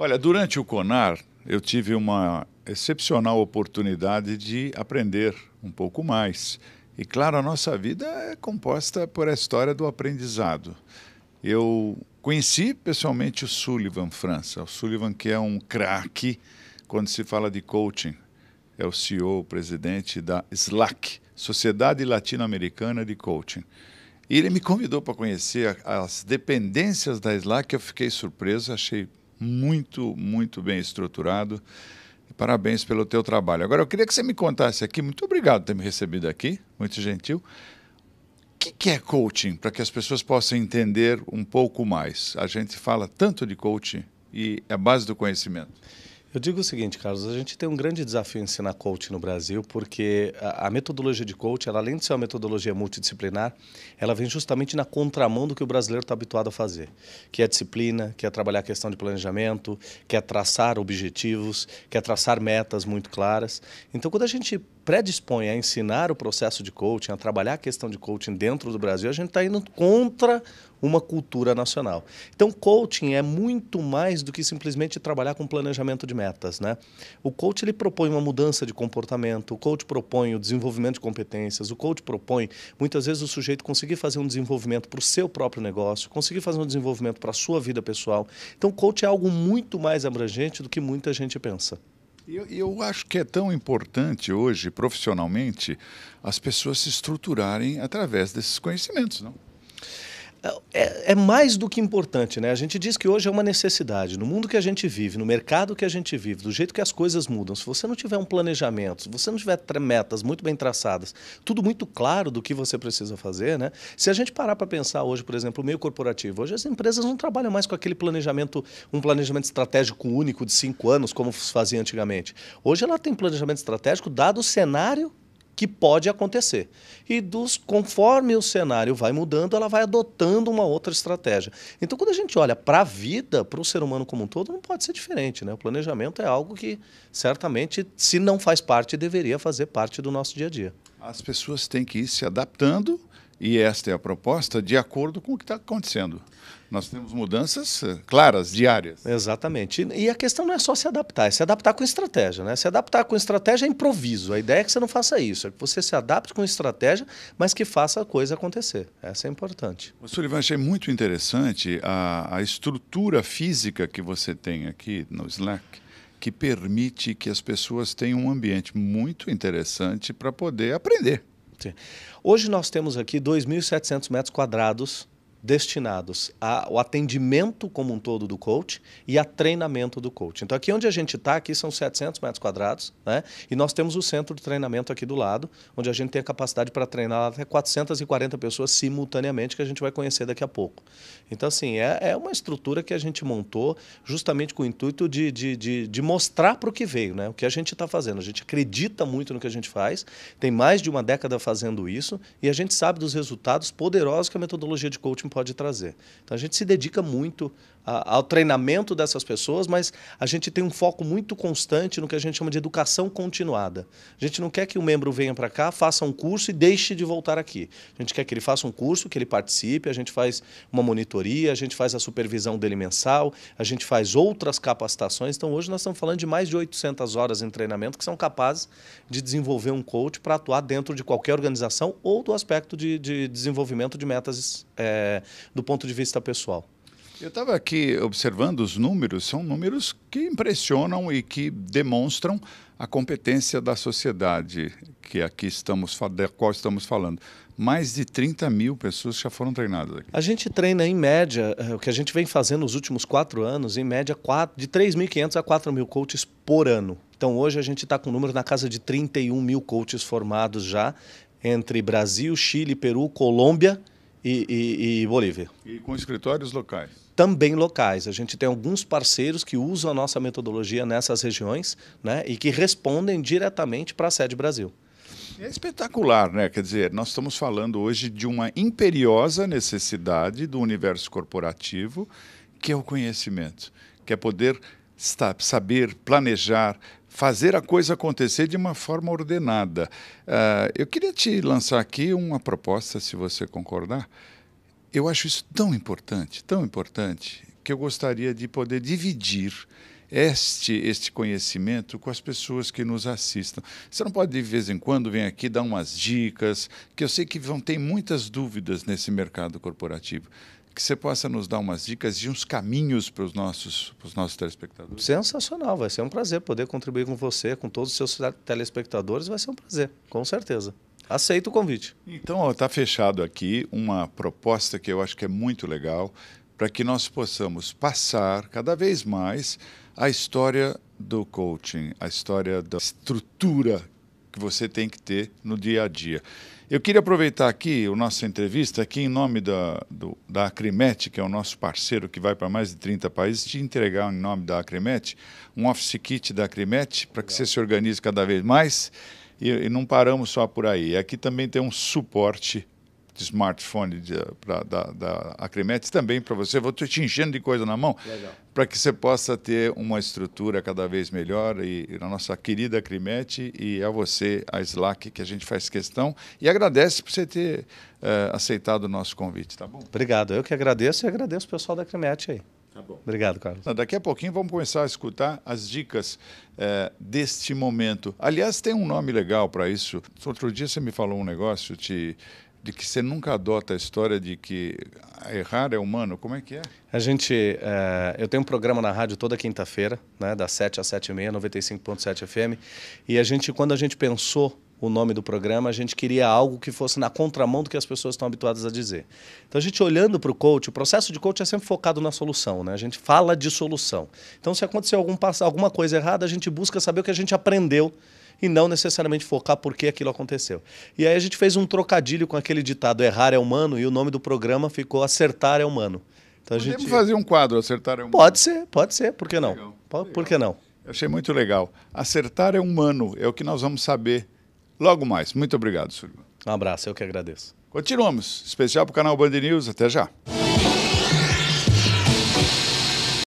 Olha, durante o CONAR, eu tive uma excepcional oportunidade de aprender um pouco mais. E claro, a nossa vida é composta por a história do aprendizado. Eu conheci pessoalmente o Sullivan França, o Sullivan que é um craque quando se fala de coaching. É o CEO, o presidente da Slack, Sociedade Latino-Americana de Coaching. E ele me convidou para conhecer as dependências da Slack, eu fiquei surpreso, achei muito, muito bem estruturado. Parabéns pelo teu trabalho. Agora, eu queria que você me contasse aqui, muito obrigado por ter me recebido aqui, muito gentil. O que, que, é coaching? Para que as pessoas possam entender um pouco mais. A gente fala tanto de coaching e é a base do conhecimento. Eu digo o seguinte, Carlos, a gente tem um grande desafio em ensinar coach no Brasil, porque a, a metodologia de coach, ela, além de ser uma metodologia multidisciplinar, ela vem justamente na contramão do que o brasileiro está habituado a fazer, que é disciplina, que é trabalhar a questão de planejamento, que é traçar objetivos, que é traçar metas muito claras. Então, quando a gente predispõe a ensinar o processo de coaching, a trabalhar a questão de coaching dentro do Brasil, a gente está indo contra uma cultura nacional. Então, coaching é muito mais do que simplesmente trabalhar com planejamento de metas, né? O coach ele propõe uma mudança de comportamento, o coach propõe o desenvolvimento de competências, o coach propõe muitas vezes o sujeito conseguir fazer um desenvolvimento para o seu próprio negócio, conseguir fazer um desenvolvimento para a sua vida pessoal. Então, coach é algo muito mais abrangente do que muita gente pensa. Eu, eu, acho que é tão importante hoje, profissionalmente, as pessoas se estruturarem através desses conhecimentos, não? é, é, mais do que importante, né? A gente diz que hoje é uma necessidade. No mundo que a gente vive, no mercado que a gente vive, do jeito que as coisas mudam, se você não tiver um planejamento, se você não tiver metas muito bem traçadas, tudo muito claro do que você precisa fazer, né? Se a gente parar para pensar hoje, por exemplo, o meio corporativo, hoje as empresas não trabalham mais com aquele planejamento, um planejamento estratégico único de cinco anos, como fazia antigamente. Hoje ela tem planejamento estratégico dado o cenário que pode acontecer. E dos, conforme o cenário vai mudando, ela vai adotando uma outra estratégia. Então, quando a gente olha para a vida, para o ser humano como um todo, não pode ser diferente. Né? O planejamento é algo que, certamente, se não faz parte, deveria fazer parte do nosso dia a dia. As pessoas têm que ir se adaptando e esta é a proposta de acordo com o que está acontecendo. Nós temos mudanças eh, claras, diárias. Exatamente. E a questão não é só se adaptar, é se adaptar com estratégia. Né? Se adaptar com estratégia é improviso. A ideia é que você não faça isso, é que você se adapte com estratégia, mas que faça a coisa acontecer. Essa é importante. O Sullivan, achei muito interessante a, a estrutura física que você tem aqui no Slack, que permite que as pessoas tenham um ambiente muito interessante para poder aprender. Sim. Hoje nós temos aqui 2.700 metros quadrados destinados ao atendimento como um todo do coach e a treinamento do coach. Então, aqui onde a gente está, aqui são 700 metros quadrados, né? e nós temos o centro de treinamento aqui do lado, onde a gente tem a capacidade para treinar até 440 pessoas simultaneamente, que a gente vai conhecer daqui a pouco. Então, assim, é, é uma estrutura que a gente montou justamente com o intuito de, de, de, de mostrar para o que veio, né? o que a gente está fazendo. A gente acredita muito no que a gente faz, tem mais de uma década fazendo isso, e a gente sabe dos resultados poderosos que a metodologia de coaching pode pode trazer. Então a gente se dedica muito a, ao treinamento dessas pessoas, mas a gente tem um foco muito constante no que a gente chama de educação continuada. A gente não quer que o membro venha para cá, faça um curso e deixe de voltar aqui. A gente quer que ele faça um curso, que ele participe, a gente faz uma monitoria, a gente faz a supervisão dele mensal, a gente faz outras capacitações. Então hoje nós estamos falando de mais de 800 horas em treinamento que são capazes de desenvolver um coach para atuar dentro de qualquer organização ou do aspecto de, de desenvolvimento de metas é, do ponto de vista pessoal. Eu estava aqui observando os números, são números que impressionam e que demonstram a competência da sociedade que aqui estamos, da qual estamos falando. Mais de 30 mil pessoas já foram treinadas aqui. A gente treina, em média, eh, o que a gente vem fazendo nos últimos quatro anos, em média, de 3.500 a 4.000 coaches por ano. Então, hoje, a gente está com um número na casa de 31 mil coaches formados já, entre Brasil, Chile, Peru, Colômbia e, e, e Bolívia. E com escritórios locais? Também locais. A gente tem alguns parceiros que usam a nossa metodologia nessas regiões né, e que respondem diretamente para a sede Brasil. É espetacular, né? Quer dizer, nós estamos falando hoje de uma imperiosa necessidade do universo corporativo, que é o conhecimento, que é poder saber planejar, fazer a coisa acontecer de uma forma ordenada. Uh, eu queria te lançar aqui uma proposta, se você concordar. Eu acho isso tão importante, tão importante, que eu gostaria de poder dividir este, este conhecimento com as pessoas que nos assistam. Você não pode, de vez em quando, vir aqui dar umas dicas, que eu sei que vão ter muitas dúvidas nesse mercado corporativo que você possa nos dar umas dicas e uns caminhos para os nossos, os nossos telespectadores. Sensacional, vai ser um prazer poder contribuir com você, com todos os seus telespectadores, vai ser um prazer, com certeza. Aceito o convite. Então, está fechado aqui uma proposta que eu acho que é muito legal para que nós possamos passar cada vez mais a história do coaching, a história da estrutura que você tem que ter no dia a dia. Eu queria aproveitar aqui a nossa entrevista, aqui em nome da, do, da Acrimet, que é o nosso parceiro que vai para mais de 30 países, te entregar em nome da Acrimet um office kit da Acrimet para que você se organize cada vez mais. E, e não paramos só por aí. Aqui também tem um suporte de smartphone de, pra, da, da Acrimetes também para você. Vou te enchendo de coisa na mão para que você possa ter uma estrutura cada vez melhor. E, e a nossa querida Acrimete e a você, a Slack, que a gente faz questão. E agradece por você ter uh, aceitado o nosso convite, tá bom? Obrigado. Eu que agradeço e agradeço o pessoal da Acrimete aí. Tá bom. Obrigado, Carlos. Daqui a pouquinho vamos começar a escutar as dicas é, deste momento. Aliás, tem um nome legal para isso. Outro dia você me falou um negócio, te de que você nunca adota a história de que errar é humano. Como é que é? A gente, é, eu tenho um programa na rádio toda quinta-feira, né, das 7 às 7 e meia, 95.7 FM, e a gente, quando a gente pensou o nome do programa, a gente queria algo que fosse na contramão do que as pessoas estão habituadas a dizer. Então, a gente olhando para o coach, o processo de coach é sempre focado na solução, né? A gente fala de solução. Então, se acontecer algum, alguma coisa errada, a gente busca saber o que a gente aprendeu e não necessariamente focar por que aquilo aconteceu. E aí a gente fez um trocadilho com aquele ditado errar é humano e o nome do programa ficou acertar é humano. Então Podemos a gente fazer um quadro acertar é humano. Pode ser, pode ser, por que não? Legal, por, legal. por que não? Eu achei muito legal. Acertar é humano, é o que nós vamos saber logo mais. Muito obrigado, Sullivan. Um abraço, eu que agradeço. Continuamos. Especial para o canal Band News. Até já.